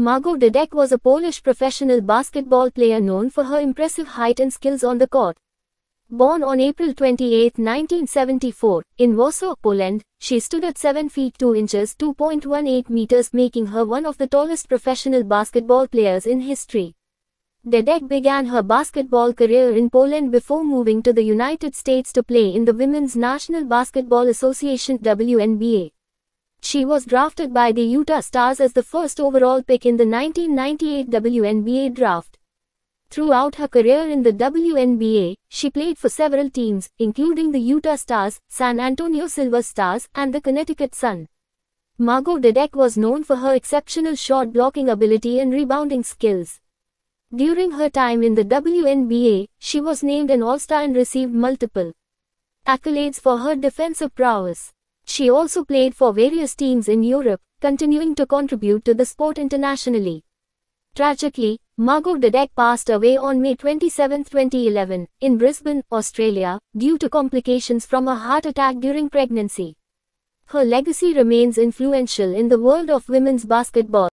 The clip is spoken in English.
Margot Dedek was a Polish professional basketball player known for her impressive height and skills on the court. Born on April 28, 1974, in Warsaw, Poland, she stood at 7 feet 2 inches 2.18 meters making her one of the tallest professional basketball players in history. Dedek began her basketball career in Poland before moving to the United States to play in the Women's National Basketball Association WNBA. She was drafted by the Utah Stars as the first overall pick in the 1998 WNBA draft. Throughout her career in the WNBA, she played for several teams, including the Utah Stars, San Antonio Silver Stars, and the Connecticut Sun. Margot Dedek was known for her exceptional shot blocking ability and rebounding skills. During her time in the WNBA, she was named an All-Star and received multiple accolades for her defensive prowess. She also played for various teams in Europe, continuing to contribute to the sport internationally. Tragically, Margot Dedek passed away on May 27, 2011, in Brisbane, Australia, due to complications from a heart attack during pregnancy. Her legacy remains influential in the world of women's basketball.